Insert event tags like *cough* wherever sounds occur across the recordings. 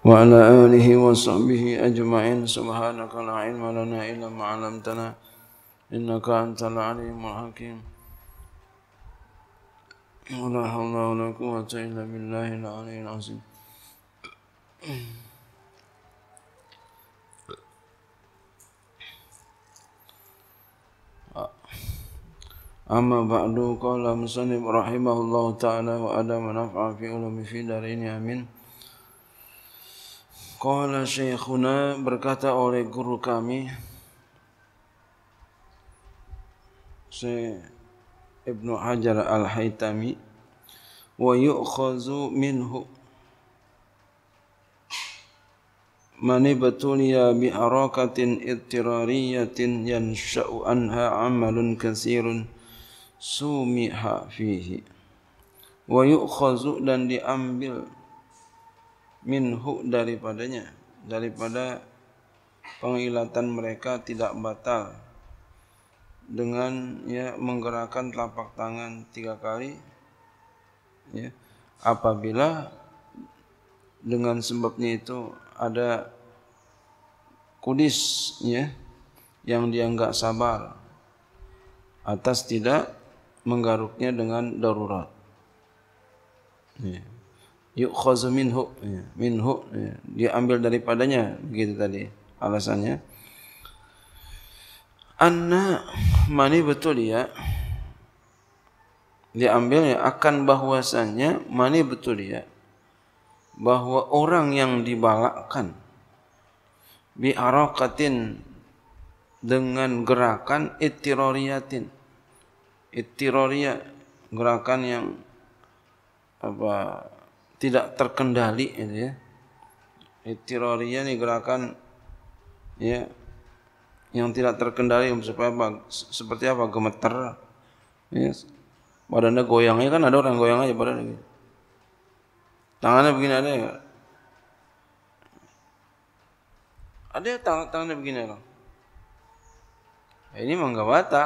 وعلى آله وصحبه أجمعين سبحانك لا علم لنا إلا ما علمتنا إنك أنت العليم الحكيم ولا حول ولا قوة إلا بالله العلي العظيم أما بعد قال مسلم رحمه الله تعالى وأدم نفع في علم في دارين آمين Qala syekhuna berkata oleh guru kami Syekh Ibnu Hajar Al-Haytami wa yu'khazu minhu man ibtuliya bi harakatin ittirariyatin yansha'u anha 'amalun katsirun sumiha fihi wa yu'khazu dan diambil minhu daripadanya daripada pengilatan mereka tidak batal dengan ya menggerakkan telapak tangan tiga kali ya apabila dengan sebabnya itu ada kudis ya yang dia enggak sabar atas tidak menggaruknya dengan darurat. Ya. Yuk yukhazu minhu ya. minhu ya. ambil daripadanya begitu tadi alasannya anna mani betul ya diambil ya akan bahwasannya mani betul ya bahwa orang yang dibalakkan bi arakatin dengan gerakan ittirariyatin ittiraria gerakan yang apa tidak terkendali gitu ya. Tiroriya ini gerakan ya yang tidak terkendali supaya apa seperti apa gemeter ya badannya goyangnya kan ada orang goyang aja badannya gitu. tangannya begini ada ya ada ya tangannya begini orang ya, nah, ini manggawata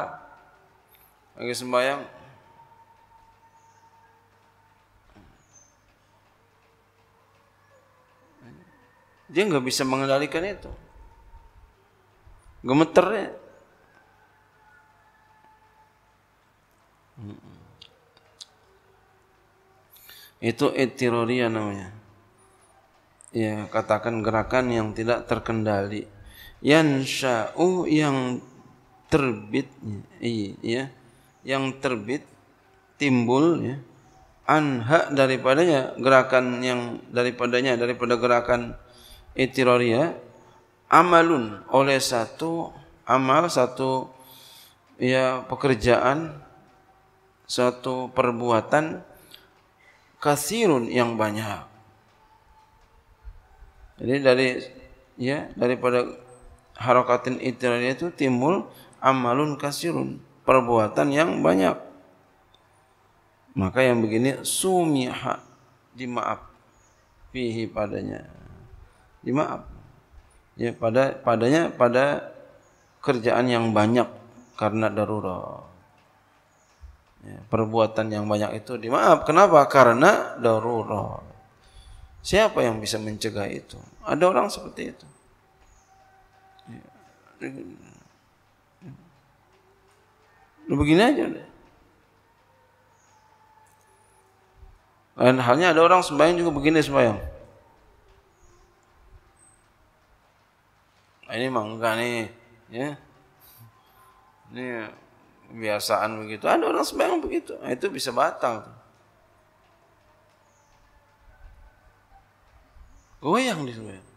lagi sembahyang Dia nggak bisa mengendalikan itu. Gemeternya. Itu etiroria ya namanya. Ya, katakan gerakan yang tidak terkendali. Yansha'u yang terbit iya, iya yang terbit timbul ya anha daripadanya gerakan yang daripadanya daripada gerakan itiraria amalun oleh satu amal satu ya pekerjaan satu perbuatan kasirun yang banyak. Jadi dari ya daripada harokatin itiraria itu timbul amalun kasirun perbuatan yang banyak. Maka yang begini sumiha dimaaf fihi padanya. di maaf. Ya, pada padanya pada kerjaan yang banyak karena darurat. Ya, perbuatan yang banyak itu dimaaf. Kenapa? Karena darurat. Siapa yang bisa mencegah itu? Ada orang seperti itu. Ya. ya begini aja deh. halnya ada orang sembahyang juga begini sembahyang. Ah, ini mah enggak nih ya ini kebiasaan begitu ada orang sembahyang begitu nah, itu bisa batal goyang di sembahyang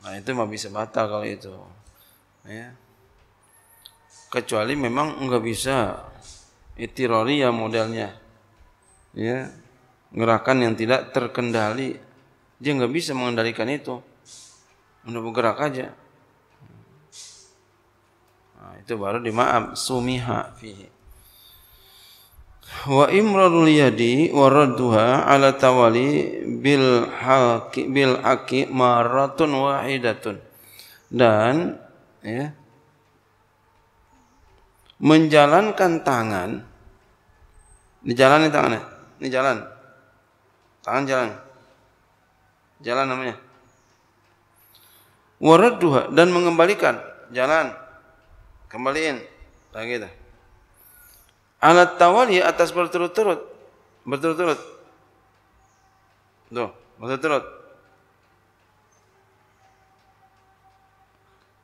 nah itu mah bisa batal kalau itu ya kecuali memang enggak bisa itirori ya modelnya ya gerakan yang tidak terkendali dia nggak bisa mengendalikan itu udah bergerak aja nah, itu baru dimaaf sumiha fihi wa imrarul yadi wa radduha ala tawali bil halqi bil aki maratun wahidatun dan ya menjalankan tangan dijalanin tangannya ini jalan Tangan jalan. Jalan namanya. Waradduha dan mengembalikan jalan. Kembaliin. lagi gitu. Alat tawali atas berturut-turut. Berturut-turut. Tuh, berturut-turut.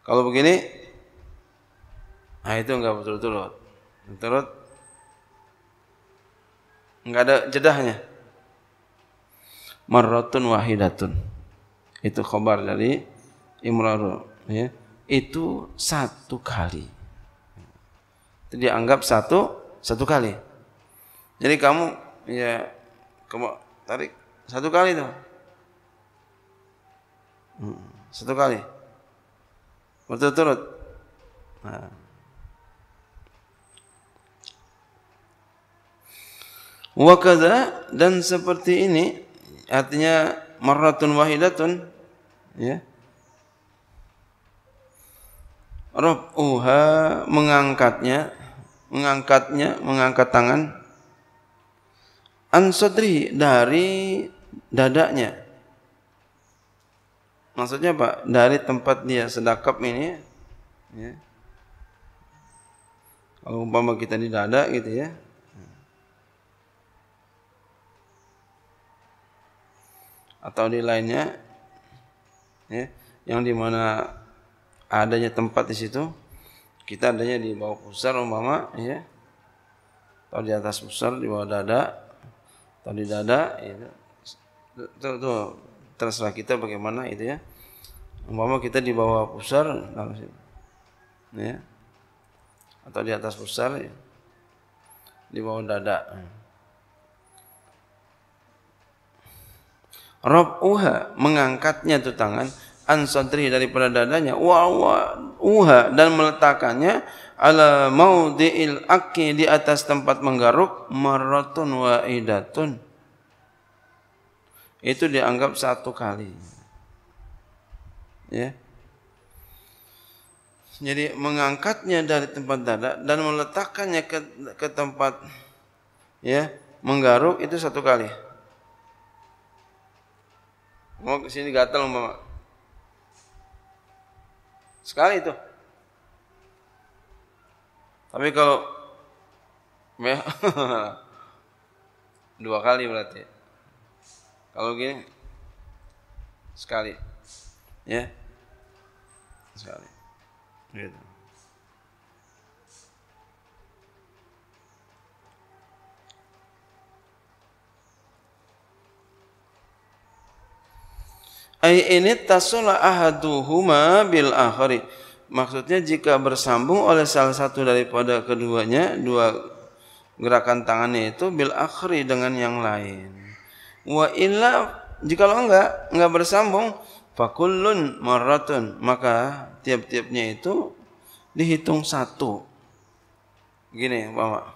Kalau begini, nah itu enggak berturut-turut. Berturut, enggak ada jedahnya marratun wahidatun. Itu khobar dari Imraru. Ya. Itu satu kali. Itu dianggap satu satu kali. Jadi kamu ya kamu tarik satu kali tuh. Hmm, satu kali. Berturut-turut. Nah. Wakada dan seperti ini artinya marratun wahidatun ya Rab'uha mengangkatnya mengangkatnya mengangkat tangan ansodri dari dadanya maksudnya Pak dari tempat dia sedakap ini ya kalau umpama kita di dada gitu ya atau di lainnya, ya, yang dimana adanya tempat di situ kita adanya di bawah pusar umpama ya atau di atas pusar di bawah dada atau di dada itu ya. itu, itu terserah kita bagaimana itu ya umpama kita di bawah pusar ya atau di atas pusar ya. di bawah dada ya. Rabuha mengangkatnya itu tangan ansadri daripada dadanya wa uha dan meletakkannya ala maudiil aki di atas tempat menggaruk maratun waidatun itu dianggap satu kali ya jadi mengangkatnya dari tempat dada dan meletakkannya ke, ke tempat ya menggaruk itu satu kali mau kesini gatal umpama sekali itu tapi kalau *laughs* dua kali berarti kalau gini sekali ya sekali gitu Ai ini tasula ahaduhuma bil akhari. Maksudnya jika bersambung oleh salah satu daripada keduanya, dua gerakan tangannya itu bil akhri dengan yang lain. Wa illa lo enggak enggak bersambung fakulun maraton maka tiap-tiapnya itu dihitung satu. Gini, Bapak.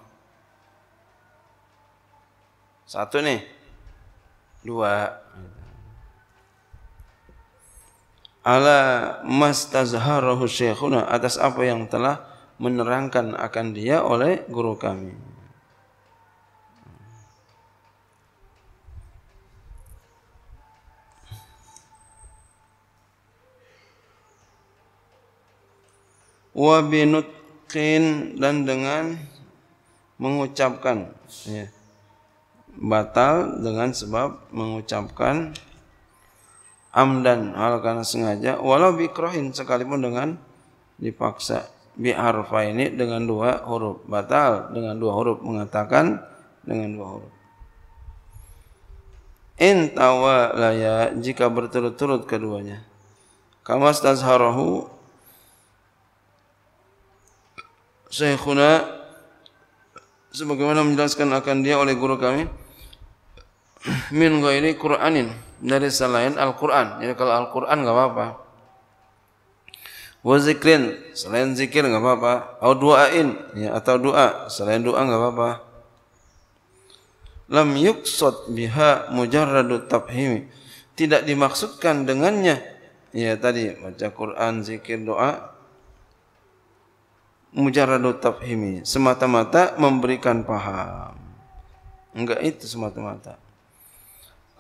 Satu nih. Dua ala mastazharahu syekhuna atas apa yang telah menerangkan akan dia oleh guru kami. Wa binutqin dan dengan mengucapkan ya. Batal dengan sebab mengucapkan amdan hal karena sengaja walau bikrohin sekalipun dengan dipaksa bi arfa ini dengan dua huruf batal dengan dua huruf mengatakan dengan dua huruf in tawalaya jika berturut-turut keduanya kamas tazharahu Syekhuna sebagaimana menjelaskan akan dia oleh guru kami min ghairi qur'anin dari selain Al-Quran. Jadi kalau Al-Quran enggak apa-apa. Wa zikrin, selain zikir enggak apa-apa. Au du'ain, ya, atau doa, selain doa enggak apa-apa. Lam yuksot biha mujarradu tabhimi Tidak dimaksudkan dengannya. Ya tadi, baca Quran, zikir, doa. Mujarradu tabhimi Semata-mata memberikan paham. Enggak itu semata-mata.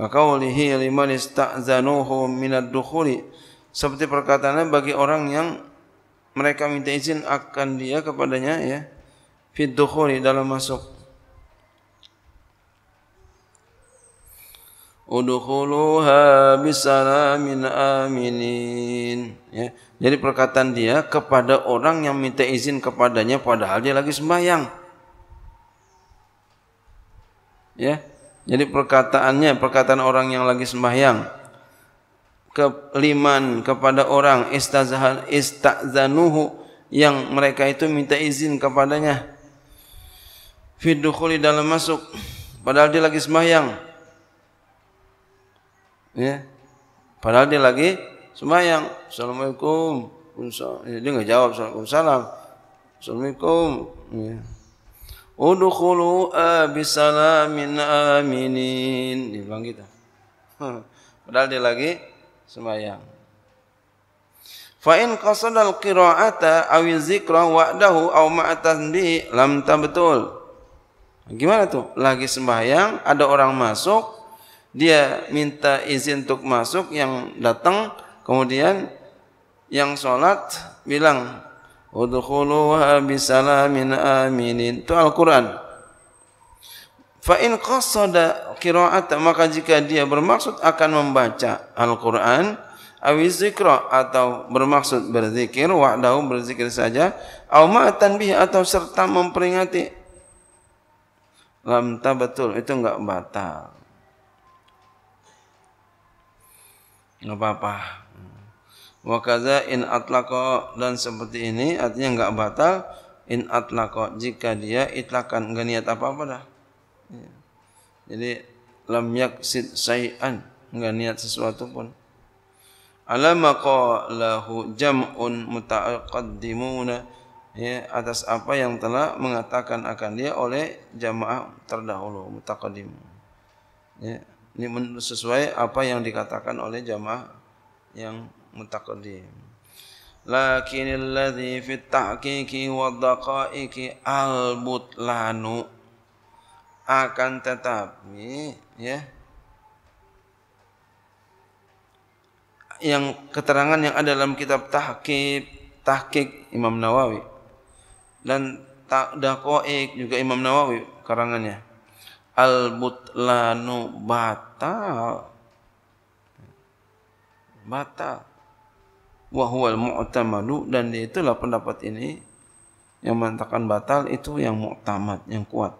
Wa qawlihi liman ista'zanuhu minad dukhuli. Seperti perkataannya bagi orang yang mereka minta izin akan dia kepadanya ya fit dukhuli dalam masuk. Udkhuluha bisalamin aminin. Ya. Jadi perkataan dia kepada orang yang minta izin kepadanya padahal dia lagi sembahyang. Ya. Jadi perkataannya, perkataan orang yang lagi sembahyang keliman kepada orang istazanuhu yang mereka itu minta izin kepadanya fidukhuli dalam masuk padahal dia lagi sembahyang ya padahal dia lagi sembahyang assalamualaikum dia nggak jawab assalamualaikum assalamualaikum ya Udkhulu abisalamin eh, aminin. ini bang kita. Gitu. *laughs* Padahal dia lagi semayang. Fa'in qasadal qira'ata awi zikra wa'dahu aw ma'atan bi lam betul. Gimana tuh? Lagi sembahyang, ada orang masuk, dia minta izin untuk masuk yang datang, kemudian yang sholat bilang Udkhuluha bisalamin aminin. Itu Al-Quran. Fa'in qasada kiraat maka jika dia bermaksud akan membaca Al-Quran, awis atau bermaksud berzikir, wa'dahu berzikir saja, au bih atau serta memperingati. Lam betul, itu enggak batal. Enggak apa-apa. Wa kaza in atlaqa dan seperti ini artinya enggak batal in atlaqa jika dia itlakan enggak niat apa-apa dah. Iya. Jadi lam yaksid syai'an enggak niat sesuatu pun. Alama qalahu jam'un mutaqaddimuna ya atas apa yang telah mengatakan akan dia oleh jamaah terdahulu mutaqaddim. Ya, ini sesuai apa yang dikatakan oleh jamaah yang mutaqaddim lakinil ladzi fit tahqiqi wad daqaiqi al butlanu akan tetapi ya yang keterangan yang ada dalam kitab tahqiq tahqiq Imam Nawawi dan dakoik juga Imam Nawawi karangannya al butlanu batal batal wa huwal mu'tamadu dan itulah pendapat ini yang mengatakan batal itu yang muktamad yang kuat.